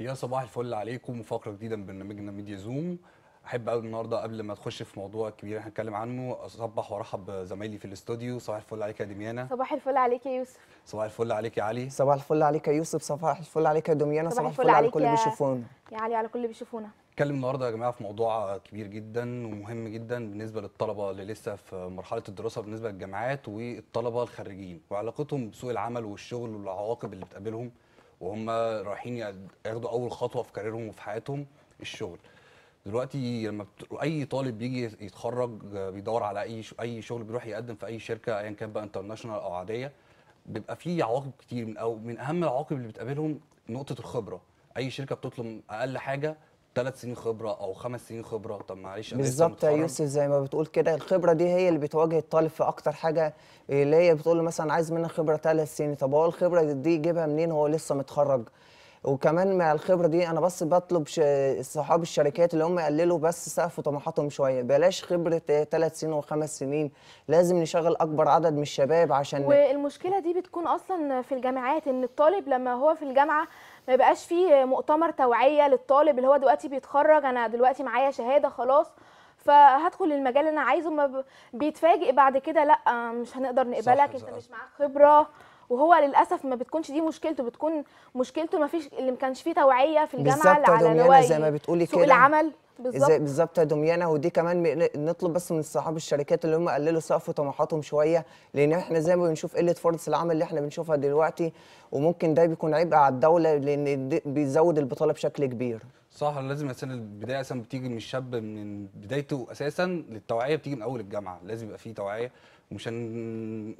يا صباح الفل عليكم فقره جديده من برنامجنا ميديا زوم احب قوي النهارده قبل ما تخش في موضوع كبير احنا هنتكلم عنه اصبح وارحب بزمايلي في الاستوديو صباح الفل عليك يا دميانا صباح الفل عليك يا يوسف صباح الفل عليك يا علي صباح الفل عليك يا يوسف صباح الفل عليك يا دميانا صباح, الفل, الفل على كل اللي بيشوفونا يا علي على كل اللي بيشوفونا نتكلم النهارده يا جماعه في موضوع كبير جدا ومهم جدا بالنسبه للطلبه اللي لسه في مرحله الدراسه بالنسبه للجامعات والطلبه الخريجين وعلاقتهم بسوق العمل والشغل والعواقب اللي بتقابلهم وهم رايحين ياخدوا اول خطوه في كاريرهم وفي حياتهم الشغل دلوقتي لما اي طالب بيجي يتخرج بيدور على اي اي شغل بيروح يقدم في اي شركه ايا كان بقى انترناشونال او عاديه بيبقى في عواقب كتير من او من اهم العواقب اللي بتقابلهم نقطه الخبره اي شركه بتطلب اقل حاجه ثلاث سنين خبره او خمس سنين خبره طب معلش بالظبط يا يوسف زي ما بتقول كده الخبره دي هي اللي بتواجه الطالب في اكتر حاجه اللي هي بتقول مثلا عايز منك خبره ثلاث سنين طب هو الخبره دي يجيبها منين هو لسه متخرج وكمان مع الخبره دي انا بس بطلب صحاب الشركات اللي هم يقللوا بس سقف طموحاتهم شويه بلاش خبره ثلاث سنين وخمس سنين لازم نشغل اكبر عدد من الشباب عشان والمشكله دي بتكون اصلا في الجامعات ان الطالب لما هو في الجامعه ما يبقاش فيه مؤتمر توعيه للطالب اللي هو دلوقتي بيتخرج انا دلوقتي معايا شهاده خلاص فهدخل المجال اللي انا عايزه ما بيتفاجئ بعد كده لا مش هنقدر نقبلك انت مش معاك خبره وهو للاسف ما بتكونش دي مشكلته بتكون مشكلته ما فيش اللي ما كانش فيه توعيه في الجامعه على زي ما بتقولي كده سوق العمل بالظبط ازاي بالظبط يا دميانه ودي كمان نطلب بس من صحاب الشركات اللي هم قللوا سقف طموحاتهم شويه لان احنا زي ما بنشوف قله فرص العمل اللي احنا بنشوفها دلوقتي وممكن ده بيكون عبء على الدوله لان بيزود البطاله بشكل كبير صح لازم اساسا البدايه اساسا بتيجي من الشاب من بدايته اساسا للتوعيه بتيجي من اول الجامعه لازم يبقى في توعيه ومش هن...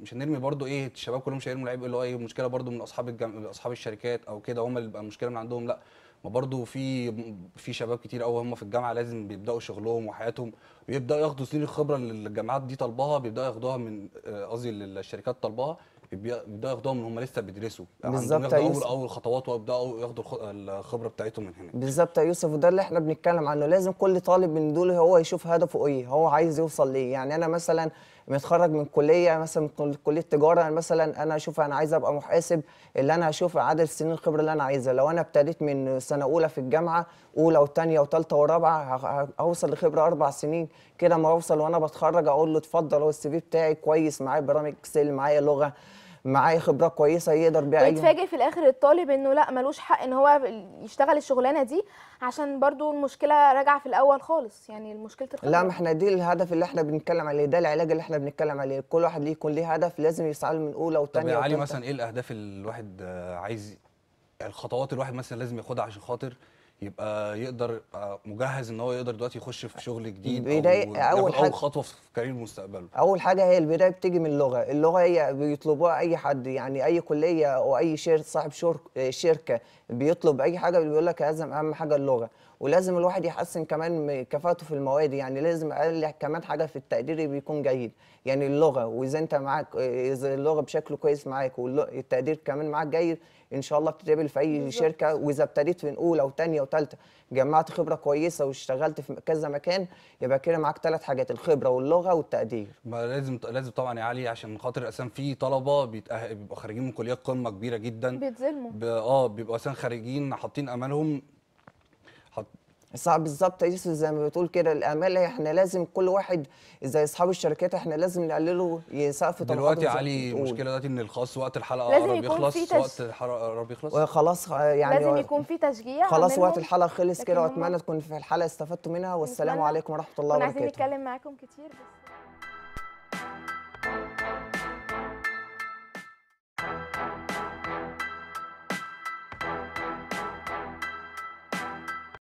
مش هنرمي برضو ايه الشباب كلهم مش هيرموا العيب اللي هو ايه المشكله برضو من اصحاب الجامعه اصحاب الشركات او كده هم اللي بقى المشكله من عندهم لا ما برضو في في شباب كتير قوي هم في الجامعه لازم بيبداوا شغلهم وحياتهم ويبداوا ياخدوا سنين الخبره اللي الجامعات دي طالباها بيبداوا ياخدوها من آه، قصدي اللي الشركات طالباها بيبداوا ياخدوها من هم لسه بيدرسوا يعني بالظبط يا اول اول خطوات ويبداوا ياخدوا الخبره بتاعتهم من هنا بالظبط يا يوسف وده اللي احنا بنتكلم عنه لازم كل طالب من دول هو يشوف هدفه ايه هو عايز يوصل ليه يعني انا مثلا متخرج من كليه مثلا من كليه تجاره مثلا انا اشوف انا عايز ابقى محاسب اللي انا هشوف عدد سنين الخبره اللي انا عايزها لو انا ابتديت من سنه اولى في الجامعه اولى وثانيه وثالثه ورابعه هوصل لخبره اربع سنين كده ما اوصل وانا بتخرج اقول له اتفضل هو السي في بتاعي كويس معايا برامج اكسل معايا لغه معاه خبرات كويسه يقدر بيها ويتفاجئ في الاخر الطالب انه لا ملوش حق ان هو يشتغل الشغلانه دي عشان برضو المشكله راجعه في الاول خالص يعني المشكله الخبرة. لا ما احنا دي الهدف اللي احنا بنتكلم عليه ده العلاج اللي احنا بنتكلم عليه كل واحد ليه يكون ليه هدف لازم يسعى له من اولى وثانيه طب يا علي مثلا ايه الاهداف اللي الواحد عايز الخطوات الواحد مثلا لازم ياخدها عشان خاطر يبقى يقدر مجهز ان هو يقدر دلوقتي يخش في شغل جديد او اول حاجه اول خطوه في كارير مستقبله اول حاجه هي البدايه بتيجي من اللغه اللغه هي بيطلبوها اي حد يعني اي كليه او اي شركه صاحب شركه بيطلب اي حاجه بيقول لك لازم اهم حاجه اللغه ولازم الواحد يحسن كمان كفاءته في المواد يعني لازم اقل كمان حاجه في التقدير بيكون جيد يعني اللغه واذا انت معاك اذا اللغه بشكل كويس معاك والتقدير كمان معاك جيد ان شاء الله بتتقبل في اي بالزبط. شركه واذا ابتديت من اولى وثانيه وثالثه جمعت خبره كويسه واشتغلت في كذا مكان يبقى كده معاك ثلاث حاجات الخبره واللغه والتقدير ما لازم لازم طبعا يا علي عشان خاطر اسام في طلبه بيبقوا خارجين من كليات قمه كبيره جدا بيتظلموا اه بيبقوا اسام خارجين حاطين امالهم حاضر صعب بالظبط يا يوسف زي ما بتقول كده الاعمال احنا لازم كل واحد زي اصحاب الشركات احنا لازم نقلله سقف دلوقتي يا علي مشكله دلوقتي ان الخاص وقت الحلقه قرب يخلص تش... وقت قرب يخلص خلاص آه، يعني لازم يكون في تشجيع خلاص وقت الحلقه خلص كده واتمنى تكون في الحلقه استفدتوا منها والسلام عليكم ورحمه الله وبركاته عايزين نتكلم معاكم كتير بس